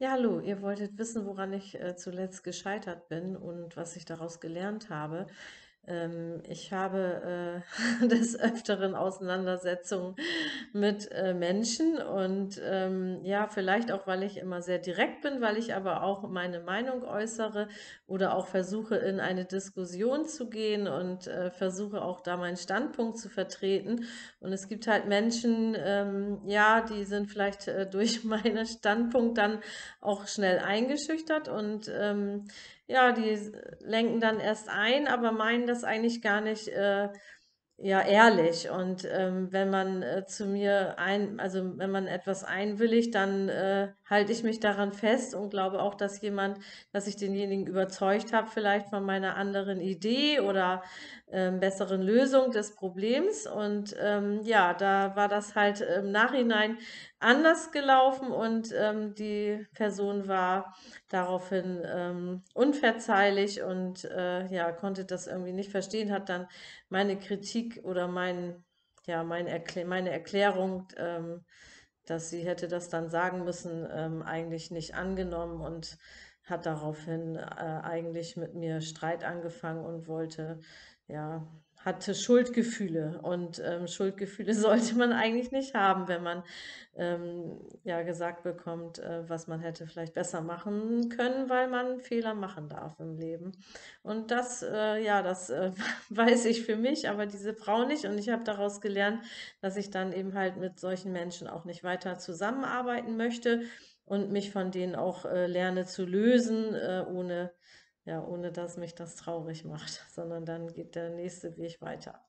Ja, hallo, ihr wolltet wissen, woran ich äh, zuletzt gescheitert bin und was ich daraus gelernt habe. Ähm, ich habe äh, des Öfteren Auseinandersetzungen mit äh, Menschen und ähm, ja, vielleicht auch, weil ich immer sehr direkt bin, weil ich aber auch meine Meinung äußere oder auch versuche, in eine Diskussion zu gehen und äh, versuche auch da meinen Standpunkt zu vertreten. Und es gibt halt Menschen, ähm, ja, die sind vielleicht äh, durch meinen Standpunkt dann auch schnell eingeschüchtert und ähm, ja, die lenken dann erst ein, aber meinen, dass das eigentlich gar nicht äh, ja ehrlich. Und ähm, wenn man äh, zu mir ein, also wenn man etwas einwilligt, dann äh, halte ich mich daran fest und glaube auch, dass jemand, dass ich denjenigen überzeugt habe, vielleicht von meiner anderen Idee oder äh, besseren Lösung des Problems. Und ähm, ja, da war das halt im Nachhinein anders gelaufen und ähm, die Person war daraufhin ähm, unverzeihlich und äh, ja, konnte das irgendwie nicht verstehen, hat dann meine Kritik oder mein, ja, mein Erkl meine Erklärung, ähm, dass sie hätte das dann sagen müssen, ähm, eigentlich nicht angenommen und hat daraufhin äh, eigentlich mit mir Streit angefangen und wollte ja hatte Schuldgefühle und ähm, Schuldgefühle sollte man eigentlich nicht haben, wenn man ähm, ja gesagt bekommt, äh, was man hätte vielleicht besser machen können, weil man Fehler machen darf im Leben. Und das, äh, ja, das äh, weiß ich für mich, aber diese Frau nicht. Und ich habe daraus gelernt, dass ich dann eben halt mit solchen Menschen auch nicht weiter zusammenarbeiten möchte und mich von denen auch äh, lerne zu lösen, äh, ohne ja, ohne dass mich das traurig macht, sondern dann geht der nächste Weg weiter.